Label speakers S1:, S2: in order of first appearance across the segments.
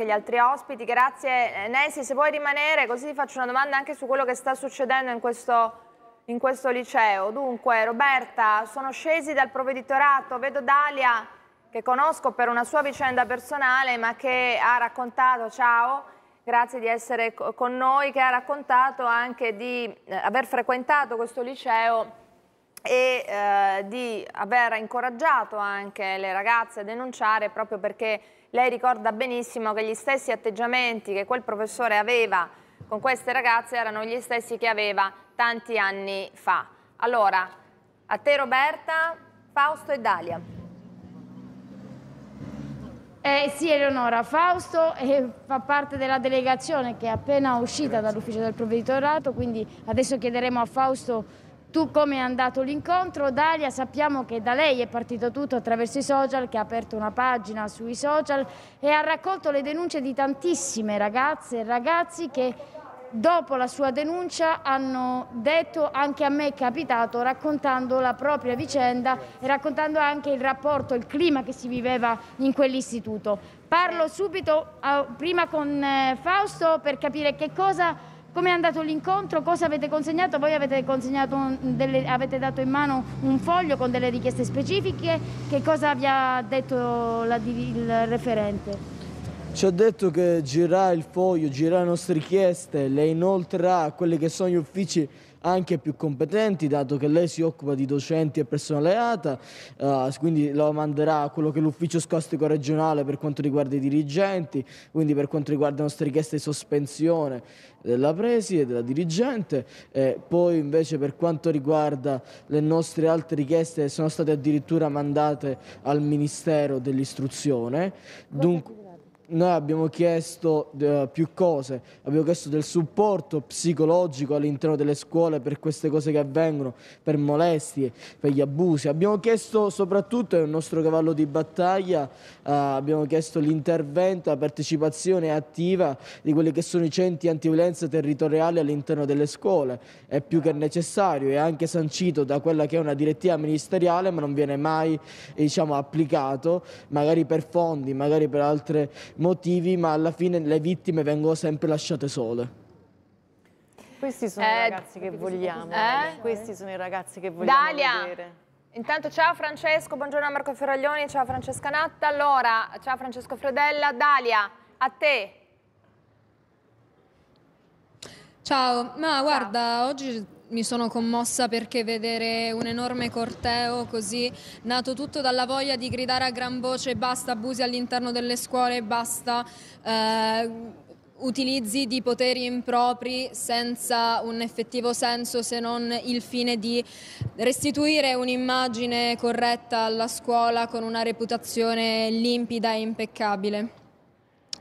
S1: anche gli altri ospiti. Grazie eh, Nancy, se vuoi rimanere così ti faccio una domanda anche su quello che sta succedendo in questo, in questo liceo. Dunque Roberta, sono scesi dal provveditorato, vedo Dalia che conosco per una sua vicenda personale ma che ha raccontato, ciao, grazie di essere con noi, che ha raccontato anche di eh, aver frequentato questo liceo e eh, di aver incoraggiato anche le ragazze a denunciare proprio perché lei ricorda benissimo che gli stessi atteggiamenti che quel professore aveva con queste ragazze erano gli stessi che aveva tanti anni fa. Allora, a te Roberta, Fausto
S2: e Dalia. Eh, sì, Eleonora, Fausto eh, fa parte della delegazione che è appena uscita dall'ufficio del provveditorato, quindi adesso chiederemo a Fausto tu come è andato l'incontro? Dalia, sappiamo che da lei è partito tutto attraverso i social, che ha aperto una pagina sui social e ha raccolto le denunce di tantissime ragazze e ragazzi che dopo la sua denuncia hanno detto anche a me è capitato raccontando la propria vicenda e raccontando anche il rapporto, il clima che si viveva in quell'istituto. Parlo subito ah, prima con eh, Fausto per capire che cosa come è andato l'incontro? Cosa avete consegnato? Voi avete, consegnato delle, avete dato in mano un foglio con delle richieste specifiche. Che cosa vi ha detto la, il referente?
S3: Ci ha detto che girerà il foglio, girerà le nostre richieste, le inoltrerà a quelli che sono gli uffici anche più competenti, dato che lei si occupa di docenti e personale ATA, eh, quindi lo manderà a quello che è l'ufficio scolastico regionale per quanto riguarda i dirigenti, quindi per quanto riguarda le nostre richieste di sospensione della preside, della dirigente, eh, poi invece per quanto riguarda le nostre altre richieste sono state addirittura mandate al Ministero dell'Istruzione. Dunque, noi abbiamo chiesto eh, più cose, abbiamo chiesto del supporto psicologico all'interno delle scuole per queste cose che avvengono, per molestie, per gli abusi, abbiamo chiesto soprattutto, è un nostro cavallo di battaglia, uh, abbiamo chiesto l'intervento, la partecipazione attiva di quelli che sono i centri antiviolenza territoriali all'interno delle scuole, è più che necessario, è anche sancito da quella che è una direttiva ministeriale ma non viene mai diciamo, applicato, magari per fondi, magari per altre motivi, ma alla fine le vittime vengono sempre lasciate sole.
S1: Questi sono eh, i ragazzi che vogliamo. Eh? Questi sono i ragazzi che vogliamo Dalia. Vedere. Intanto ciao Francesco, buongiorno a Marco Ferraglioni, ciao Francesca Natta, allora ciao Francesco Fredella, Dalia, a te.
S4: Ciao, ma ciao. guarda, oggi mi sono commossa perché vedere un enorme corteo così nato tutto dalla voglia di gridare a gran voce basta abusi all'interno delle scuole, basta eh, utilizzi di poteri impropri senza un effettivo senso se non il fine di restituire un'immagine corretta alla scuola con una reputazione limpida e impeccabile.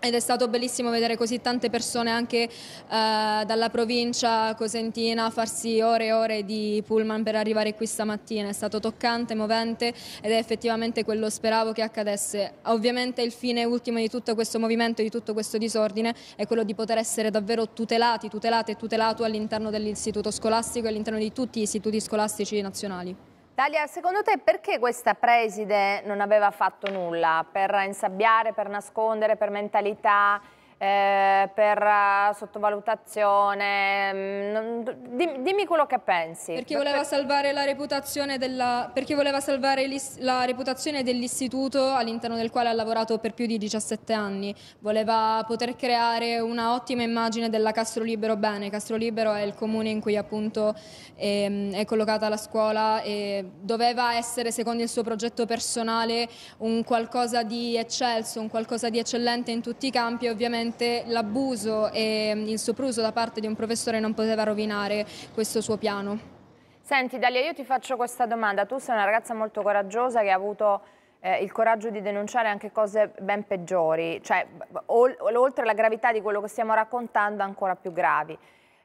S4: Ed è stato bellissimo vedere così tante persone anche eh, dalla provincia cosentina farsi ore e ore di pullman per arrivare qui stamattina. È stato toccante, movente ed è effettivamente quello speravo che accadesse. Ovviamente il fine ultimo di tutto questo movimento, di tutto questo disordine, è quello di poter essere davvero tutelati, tutelate e tutelato all'interno dell'istituto scolastico e all'interno di tutti gli istituti scolastici nazionali. Dalia, secondo te perché questa
S1: preside non aveva fatto nulla? Per insabbiare, per nascondere, per mentalità? eh, per eh, sottovalutazione. Mm, dimmi,
S4: dimmi quello che pensi. Perché voleva salvare la reputazione, della, perché voleva salvare la reputazione dell'istituto all'interno del quale ha lavorato per più di 17 anni. Voleva poter creare una ottima immagine della Castro Libero Bene. Castro Libero è il comune in cui appunto è, ehm, è collocata la scuola e doveva essere, secondo il suo progetto personale, un qualcosa di eccelso, un qualcosa di eccellente in tutti i campi ovviamente sicuramente l'abuso e mm, il sopruso da parte di un professore non poteva rovinare questo suo piano. Senti Dalia, io ti faccio questa domanda. Tu sei una ragazza molto coraggiosa
S1: che ha avuto eh, il coraggio di denunciare anche cose ben peggiori, cioè oltre la gravità di quello che stiamo raccontando ancora più gravi.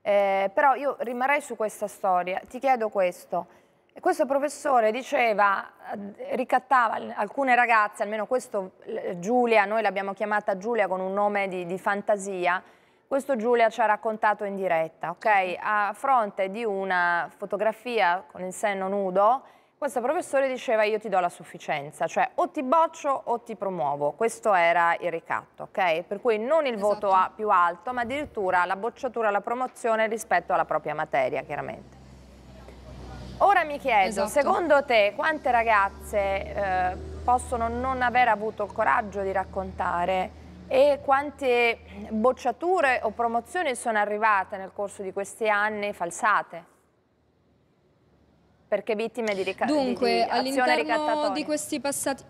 S1: Eh, però io rimarrei su questa storia, ti chiedo questo questo professore diceva, eh, ricattava alcune ragazze, almeno questo Giulia, noi l'abbiamo chiamata Giulia con un nome di, di fantasia, questo Giulia ci ha raccontato in diretta, ok? A fronte di una fotografia con il senno nudo, questo professore diceva io ti do la sufficienza, cioè o ti boccio o ti promuovo, questo era il ricatto, ok? Per cui non il esatto. voto più alto, ma addirittura la bocciatura, la promozione rispetto alla propria materia, chiaramente. Ora mi chiedo, esatto. secondo te quante ragazze eh, possono non aver avuto il coraggio di raccontare e quante bocciature o promozioni sono arrivate nel corso di questi anni falsate?
S4: Perché vittime di, rica- Dunque, all'interno di questi passati...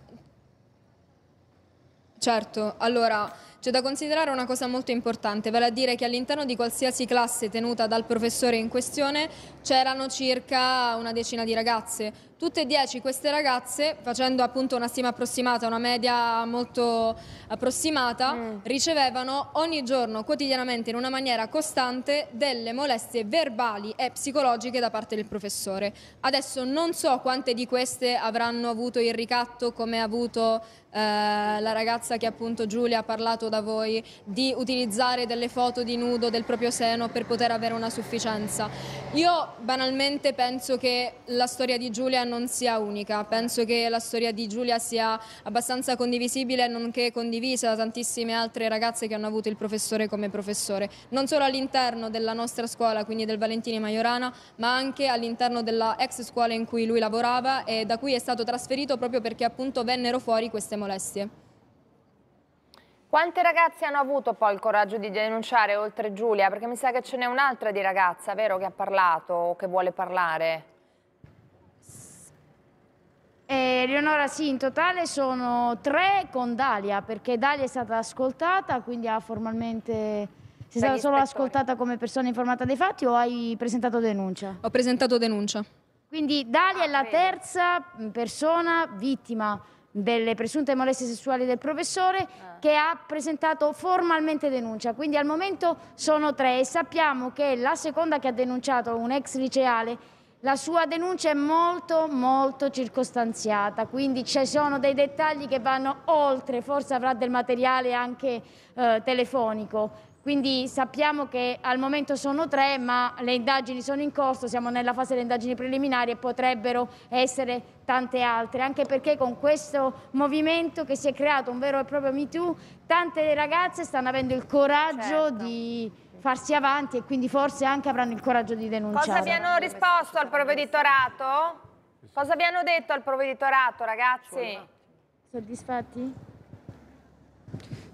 S4: Certo, allora... C'è da considerare una cosa molto importante, vale a dire che all'interno di qualsiasi classe tenuta dal professore in questione c'erano circa una decina di ragazze, Tutte e dieci queste ragazze, facendo appunto una stima approssimata, una media molto approssimata, mm. ricevevano ogni giorno, quotidianamente, in una maniera costante, delle molestie verbali e psicologiche da parte del professore. Adesso non so quante di queste avranno avuto il ricatto come ha avuto eh, la ragazza che appunto Giulia ha parlato da voi, di utilizzare delle foto di nudo del proprio seno per poter avere una sufficienza. Io banalmente penso che la storia di Giulia non sia unica. Penso che la storia di Giulia sia abbastanza condivisibile, nonché condivisa da tantissime altre ragazze che hanno avuto il professore come professore, non solo all'interno della nostra scuola, quindi del Valentini Maiorana, ma anche all'interno della ex scuola in cui lui lavorava e da cui è stato trasferito proprio perché appunto vennero fuori queste molestie. Quante ragazze hanno
S1: avuto poi il coraggio di denunciare oltre Giulia? Perché mi sa che ce n'è un'altra di ragazza, vero, che ha parlato
S2: o che vuole parlare? Eh, Eleonora, sì, in totale sono tre con Dalia, perché Dalia è stata ascoltata, quindi ha formalmente... Sei stata solo ascoltata come persona informata dei fatti o hai presentato denuncia? Ho presentato denuncia. Quindi Dalia ah, è la terza persona vittima delle presunte molestie sessuali del professore ah. che ha presentato formalmente denuncia. Quindi al momento sono tre e sappiamo che la seconda che ha denunciato un ex liceale la sua denuncia è molto, molto circostanziata, quindi ci sono dei dettagli che vanno oltre, forse avrà del materiale anche eh, telefonico. Quindi sappiamo che al momento sono tre, ma le indagini sono in corso, siamo nella fase delle indagini preliminari e potrebbero essere tante altre, anche perché con questo movimento che si è creato, un vero e proprio MeToo, tante ragazze stanno avendo il coraggio certo. di farsi avanti e quindi forse anche avranno il coraggio di denunciare. Cosa vi
S1: risposto al provveditorato? Cosa vi detto al provveditorato,
S2: ragazzi? Soddisfatti?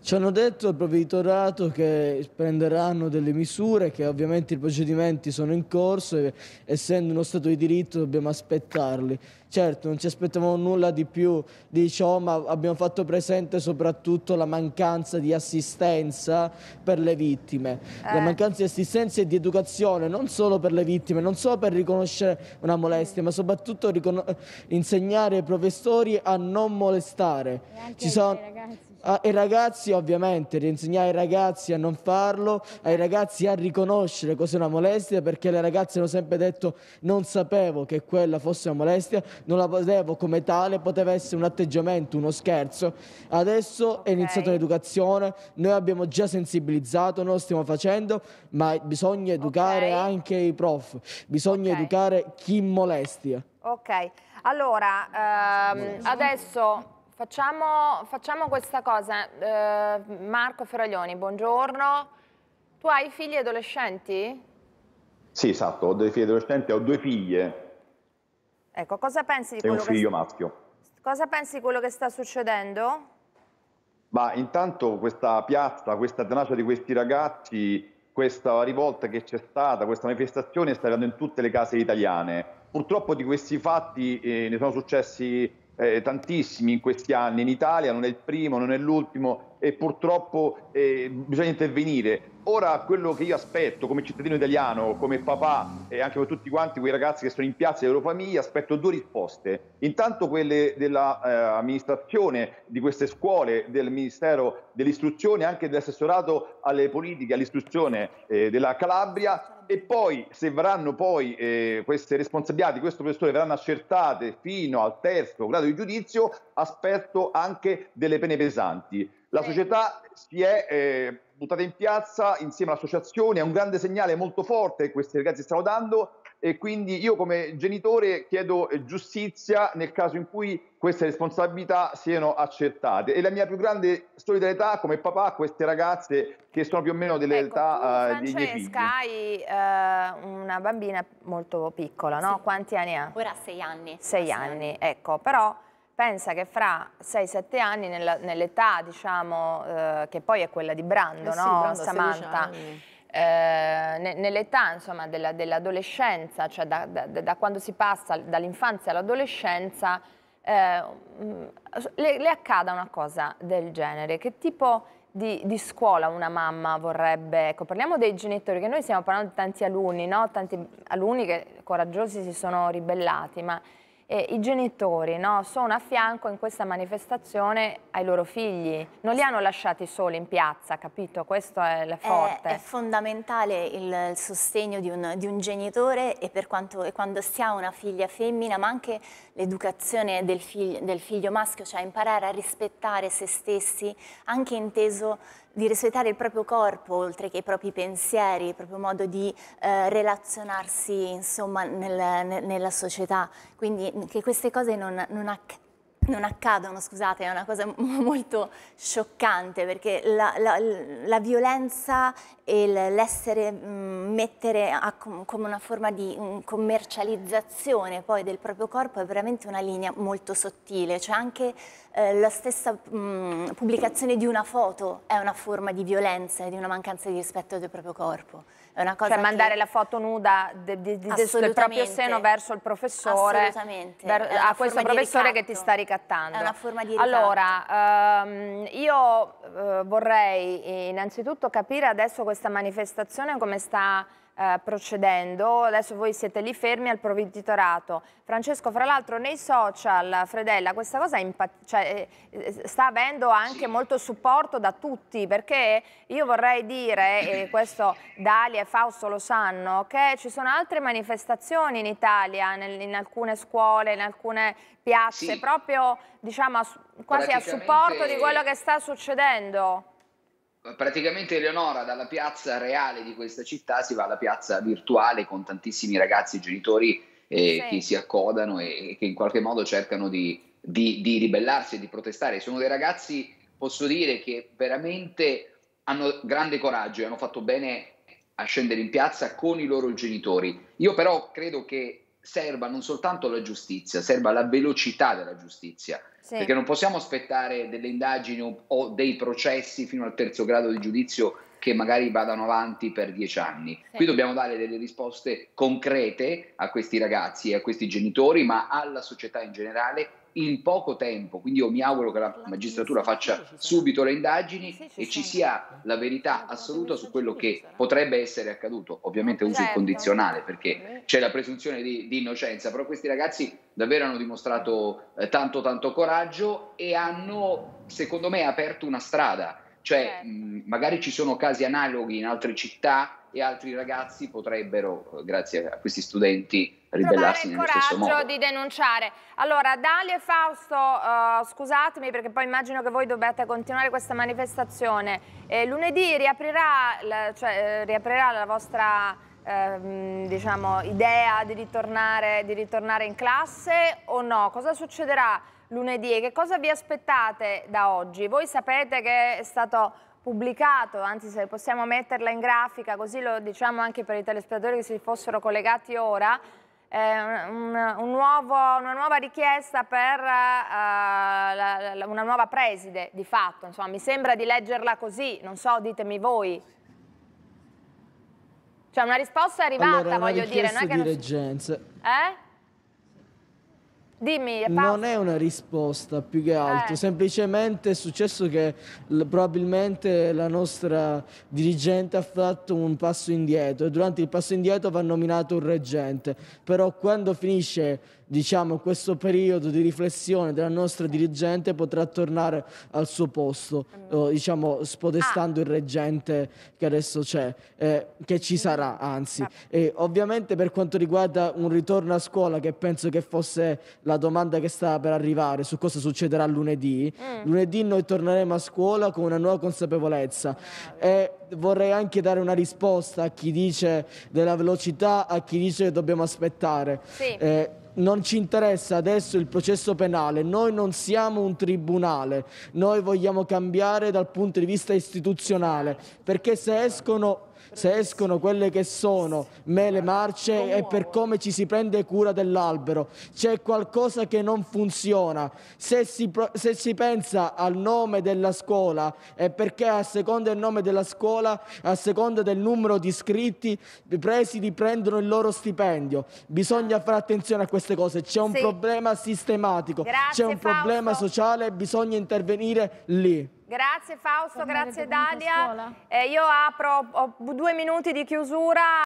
S3: Ci hanno detto al provveditorato che prenderanno delle misure, che ovviamente i procedimenti sono in corso e essendo uno Stato di diritto dobbiamo aspettarli. Certo, non ci aspettavamo nulla di più di ciò, ma abbiamo fatto presente soprattutto la mancanza di assistenza per le vittime. Eh. La mancanza di assistenza e di educazione, non solo per le vittime, non solo per riconoscere una molestia, ma soprattutto insegnare ai professori a non molestare. Ci sono... Ragazzi ai ah, ragazzi ovviamente, rinsegnare ai ragazzi a non farlo, ai ragazzi a riconoscere cos'è una molestia, perché le ragazze hanno sempre detto non sapevo che quella fosse una molestia, non la potevo come tale, poteva essere un atteggiamento, uno scherzo. Adesso okay. è iniziata l'educazione, noi abbiamo già sensibilizzato, noi lo stiamo facendo, ma bisogna educare okay. anche i prof, bisogna okay. educare chi molestia.
S1: Ok, allora ehm, adesso Facciamo, facciamo questa cosa. Eh, Marco Ferraglioni, buongiorno. Tu hai figli adolescenti?
S5: Sì, esatto, ho dei figli adolescenti, ho due figlie.
S1: Ecco, cosa pensi di quello, che...
S5: Pensi
S1: di quello che sta succedendo?
S5: Ma intanto questa piazza, questa tenacia di questi ragazzi, questa rivolta che c'è stata, questa manifestazione sta arrivando in tutte le case italiane. Purtroppo di questi fatti eh, ne sono successi eh, tantissimi in questi anni in Italia, non è il primo, non è l'ultimo e purtroppo eh, bisogna intervenire. Ora quello che io aspetto come cittadino italiano, come papà e anche per tutti quanti quei ragazzi che sono in piazza e loro famiglie, aspetto due risposte. Intanto quelle dell'amministrazione eh, di queste scuole, del Ministero dell'Istruzione, anche dell'assessorato alle politiche, all'istruzione eh, della Calabria, e poi se verranno poi eh, queste responsabilità di questo professore verranno accertate fino al terzo grado di giudizio, aspetto anche delle pene pesanti. La società si è eh, buttata in piazza insieme all'associazione, è un grande segnale molto forte che questi ragazzi stanno dando e quindi io come genitore chiedo eh, giustizia nel caso in cui queste responsabilità siano accettate e la mia più grande solidarietà come papà a queste ragazze che sono più o meno dell'età ecco, tu, uh, Francesca
S1: hai uh, una bambina molto piccola, no? Sì. Quanti anni ha? Ora sei anni. Sei, sei anni. ecco, però pensa che fra 6-7 anni, nell'età nell diciamo, eh, che poi è quella di Brando, eh sì, no? Brando, Samantha, eh, nell'età dell'adolescenza, dell cioè da, da, da, quando si passa dall'infanzia all'adolescenza, eh, mm, le, le, accada una cosa del genere? Che tipo di, di, scuola una mamma vorrebbe? Ecco, parliamo dei genitori, che noi stiamo parlando di tanti alunni, no? tanti alunni che coraggiosi si sono ribellati, ma eh, i genitori no, sono a fianco in questa manifestazione ai loro figli, non li hanno lasciati soli in piazza, capito? Questo è il forte. È, è fondamentale il, il sostegno di un, di un, genitore e per quanto e quando si ha una figlia femmina, ma anche l'educazione del, fig, del figlio maschio, cioè imparare a rispettare se stessi, anche inteso di rispettare il proprio corpo oltre che i propri pensieri, il proprio modo di eh, relazionarsi insomma, nel, nel, nella società, quindi che queste cose non, non accadano non accadono, scusate, è una cosa molto scioccante perché la, la, la violenza e l'essere, mhmm, mettere a, come una forma di mhmm, commercializzazione poi del proprio corpo è veramente una linea molto sottile, cioè anche eh, la stessa mh, mhmm, pubblicazione di una foto è una forma di violenza e di una mancanza di rispetto del proprio corpo. È una cosa cioè mandare che... la foto nuda de, de, de, del proprio seno verso il professore, Assolutamente. Ver, a questo professore che ti sta ricattando. È una forma di ricatto. Allora, ehm, io eh, vorrei eh, innanzitutto capire adesso questa manifestazione come sta eh, procedendo, adesso voi siete lì fermi al provveditorato. Francesco, fra l'altro nei social, Fredella, questa cosa cioè, eh, eh, sta avendo anche molto supporto da tutti, perché io vorrei dire, e questo Dalia e Fausto lo sanno, che ci sono altre manifestazioni in Italia, nel, in alcune scuole, in alcune piazze, sì. proprio diciamo, a, quasi a supporto di quello che sta succedendo
S6: praticamente Eleonora dalla piazza reale di questa città si va alla piazza virtuale con tantissimi ragazzi e genitori eh, sì. che si accodano e, e, che in qualche modo cercano di, di, di ribellarsi e di protestare. Sono dei ragazzi, posso dire, che veramente hanno grande coraggio e hanno fatto bene a scendere in piazza con i loro genitori. Io però credo che serva non soltanto la giustizia, serva la velocità della giustizia, sì. perché non possiamo aspettare delle indagini o, dei processi fino al terzo grado di giudizio che magari vadano avanti per dieci anni. Sì. Qui dobbiamo dare delle risposte concrete a questi ragazzi e a questi genitori, ma alla società in generale in poco tempo, quindi io mi auguro che la magistratura faccia subito le indagini e ci sia la verità assoluta su quello che potrebbe essere accaduto. Ovviamente uso il certo. condizionale perché c'è la presunzione di, di innocenza, però questi ragazzi davvero hanno dimostrato eh, tanto tanto coraggio e hanno, secondo me, aperto una strada. Cioè, certo. mh, mm, magari ci sono casi analoghi in altre città e altri ragazzi potrebbero, eh, grazie a questi studenti, ribellarsi il coraggio di
S1: denunciare. Allora, Dalia e Fausto, uh, scusatemi perché poi immagino che voi dobbiate continuare questa manifestazione. Eh, lunedì riaprirà la, cioè, eh, riaprirà la vostra eh, diciamo, idea di ritornare, di ritornare in classe o no? Cosa succederà lunedì e che cosa vi aspettate da oggi? Voi sapete che è stato pubblicato, anzi se possiamo metterla in grafica, così lo diciamo anche per i telespettatori che si fossero collegati ora, eh, un, un nuovo, una nuova richiesta per eh, la, la, una nuova preside, di fatto. Insomma, mi sembra di leggerla così, non so, ditemi voi. Cioè una risposta è arrivata, allora, voglio dire. Non è di non...
S3: reggenze.
S1: Eh? Dimmi, Non
S3: è una risposta più che altro, eh. semplicemente è successo che probabilmente la nostra dirigente ha fatto un passo indietro e durante il passo indietro va nominato un reggente, però quando finisce diciamo, questo periodo di riflessione della nostra dirigente potrà tornare al suo posto, mm. eh, diciamo, spodestando ah. il reggente che adesso c'è, eh, che ci mm. sarà anzi. Ah. E ovviamente per quanto riguarda un ritorno a scuola, che penso che fosse la domanda che stava per arrivare su cosa succederà lunedì, mm. lunedì noi torneremo a scuola con una nuova consapevolezza. Ah. E vorrei anche dare una risposta a chi dice della velocità, a chi dice che dobbiamo aspettare. Sì. Eh, non ci interessa adesso il processo penale, noi non siamo un tribunale, noi vogliamo cambiare dal punto di vista istituzionale, perché se escono se escono quelle che sono mele marce è per come ci si prende cura dell'albero. C'è qualcosa che non funziona. Se si, se si pensa al nome della scuola è perché a seconda del nome della scuola, a seconda del numero di iscritti, i presidi prendono il loro stipendio. Bisogna fare attenzione a queste cose. C'è un sì. problema sistematico, c'è un Fausto. problema sociale e bisogna intervenire lì.
S1: Grazie Fausto, grazie Dalia. Eh, io apro due minuti di chiusura.